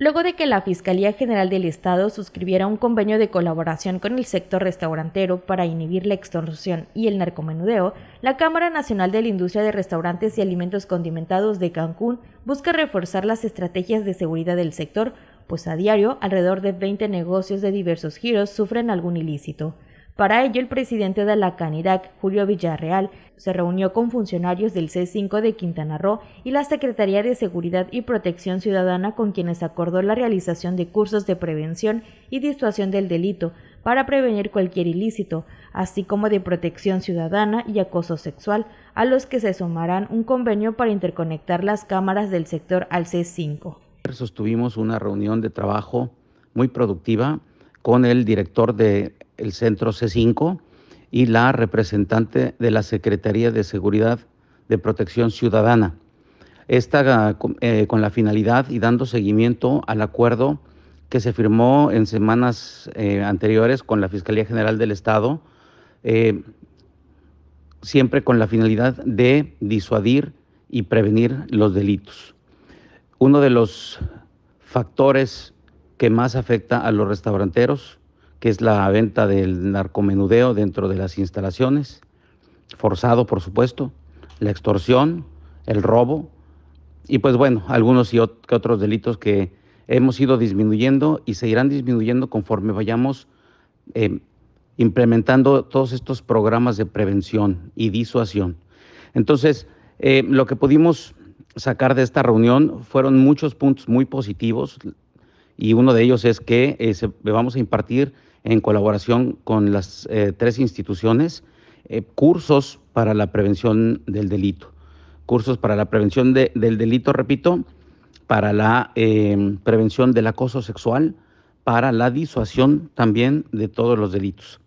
luego de que la Fiscalía General del Estado suscribiera un convenio de colaboración con el sector restaurantero para inhibir la extorsión y el narcomenudeo, la Cámara Nacional de la Industria de Restaurantes y Alimentos Condimentados de Cancún busca reforzar las estrategias de seguridad del sector, pues a diario alrededor de 20 negocios de diversos giros sufren algún ilícito. Para ello, el presidente de la Canirac, Julio Villarreal, se reunió con funcionarios del C5 de Quintana Roo y la Secretaría de Seguridad y Protección Ciudadana con quienes acordó la realización de cursos de prevención y disuasión del delito para prevenir cualquier ilícito, así como de protección ciudadana y acoso sexual, a los que se sumarán un convenio para interconectar las cámaras del sector al C5. Sostuvimos una reunión de trabajo muy productiva con el director de el centro C5, y la representante de la Secretaría de Seguridad de Protección Ciudadana. Esta eh, con la finalidad y dando seguimiento al acuerdo que se firmó en semanas eh, anteriores con la Fiscalía General del Estado, eh, siempre con la finalidad de disuadir y prevenir los delitos. Uno de los factores que más afecta a los restauranteros que es la venta del narcomenudeo dentro de las instalaciones, forzado por supuesto, la extorsión, el robo y pues bueno, algunos y otros delitos que hemos ido disminuyendo y seguirán disminuyendo conforme vayamos em, implementando todos estos programas de prevención y disuasión. Entonces, em, lo que pudimos sacar de esta reunión fueron muchos puntos muy positivos y uno de ellos es que eh, vamos a impartir en colaboración con las eh, tres instituciones, eh, cursos para la prevención del delito. Cursos para la prevención de, del delito, repito, para la em, prevención del acoso sexual, para la disuasión también de todos los delitos.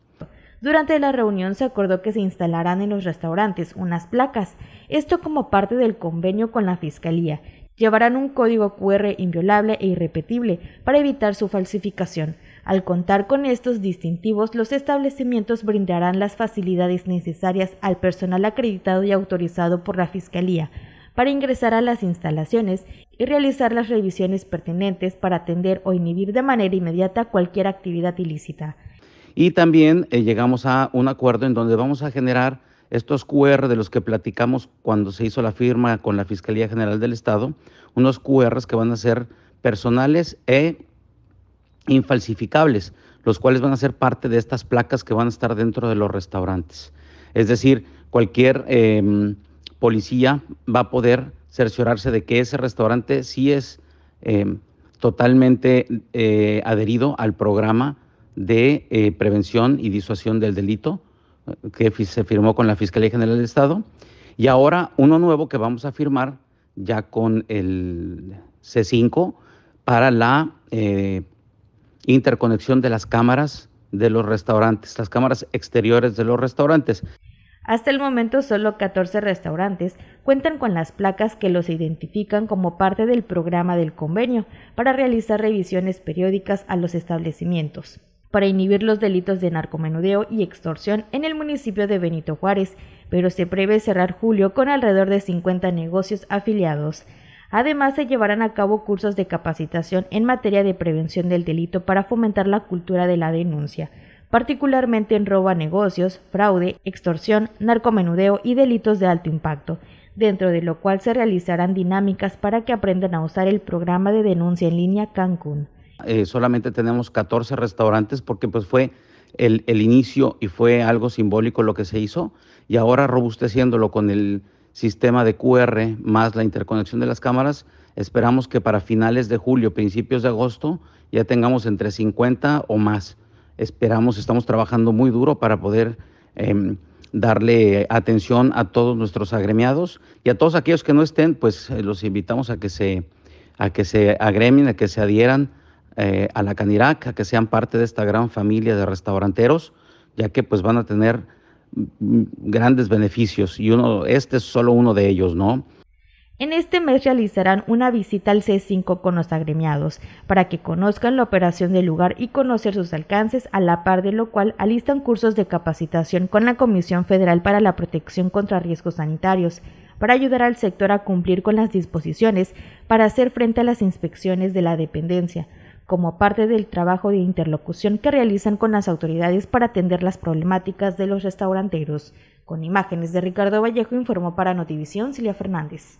Durante la reunión se acordó que se instalarán en los restaurantes unas placas, esto como parte del convenio con la Fiscalía, llevarán un código QR inviolable e irrepetible para evitar su falsificación. Al contar con estos distintivos, los establecimientos brindarán las facilidades necesarias al personal acreditado y autorizado por la Fiscalía para ingresar a las instalaciones y realizar las revisiones pertinentes para atender o inhibir de manera inmediata cualquier actividad ilícita. Y también eh, llegamos a un acuerdo en donde vamos a generar estos QR de los que platicamos cuando se hizo la firma con la Fiscalía General del Estado, unos QR que van a ser personales e infalsificables, los cuales van a ser parte de estas placas que van a estar dentro de los restaurantes. Es decir, cualquier em, policía va a poder cerciorarse de que ese restaurante sí es em, totalmente eh, adherido al programa de eh, prevención y disuasión del delito que se firmó con la Fiscalía General del Estado, y ahora uno nuevo que vamos a firmar ya con el C5 para la eh, interconexión de las cámaras de los restaurantes, las cámaras exteriores de los restaurantes. Hasta el momento solo 14 restaurantes cuentan con las placas que los identifican como parte del programa del convenio para realizar revisiones periódicas a los establecimientos para inhibir los delitos de narcomenudeo y extorsión en el municipio de Benito Juárez, pero se prevé cerrar julio con alrededor de 50 negocios afiliados. Además, se llevarán a cabo cursos de capacitación en materia de prevención del delito para fomentar la cultura de la denuncia, particularmente en robo a negocios, fraude, extorsión, narcomenudeo y delitos de alto impacto, dentro de lo cual se realizarán dinámicas para que aprendan a usar el programa de denuncia en línea Cancún. Eh, solamente tenemos 14 restaurantes porque pues fue el, inicio y fue algo simbólico lo que se hizo y ahora robusteciéndolo con el sistema de QR más la interconexión de las cámaras, esperamos que para finales de julio, principios de agosto, ya tengamos entre 50 o más. Esperamos, estamos trabajando muy duro para poder... Em, darle atención a todos nuestros agremiados y a todos aquellos que no estén, pues eh, los invitamos a que se, a que se agremien, a que se adhieran eh, a la Canirac, que sean parte de esta gran familia de restauranteros, ya que pues van a tener grandes beneficios y uno, este es solo uno de ellos, ¿no? En este mes realizarán una visita al C5 con los agremiados para que conozcan la operación del lugar y conocer sus alcances, a la par de lo cual alistan cursos de capacitación con la Comisión Federal para la Protección contra Riesgos Sanitarios para ayudar al sector a cumplir con las disposiciones para hacer frente a las inspecciones de la dependencia como parte del trabajo de interlocución que realizan con las autoridades para atender las problemáticas de los restauranteros. Con imágenes de Ricardo Vallejo informó para Notivisión Silvia Fernández.